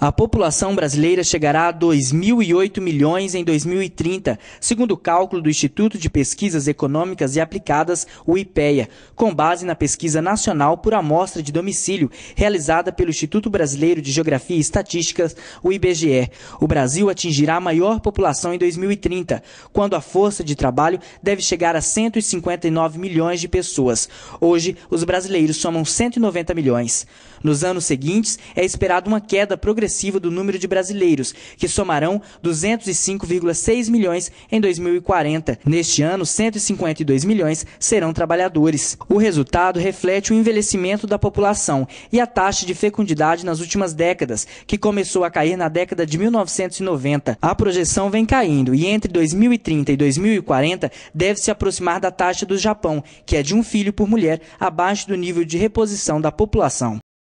A população brasileira chegará a 2.008 milhões em 2030, segundo o cálculo do Instituto de Pesquisas Econômicas e Aplicadas, o IPEA, com base na pesquisa nacional por amostra de domicílio, realizada pelo Instituto Brasileiro de Geografia e Estatísticas, o IBGE. O Brasil atingirá a maior população em 2030, quando a força de trabalho deve chegar a 159 milhões de pessoas. Hoje, os brasileiros somam 190 milhões. Nos anos seguintes, é esperada uma queda progressiva do número de brasileiros, que somarão 205,6 milhões em 2040. Neste ano, 152 milhões serão trabalhadores. O resultado reflete o envelhecimento da população e a taxa de fecundidade nas últimas décadas, que começou a cair na década de 1990. A projeção vem caindo e entre 2030 e 2040 deve se aproximar da taxa do Japão, que é de um filho por mulher, abaixo do nível de reposição da população.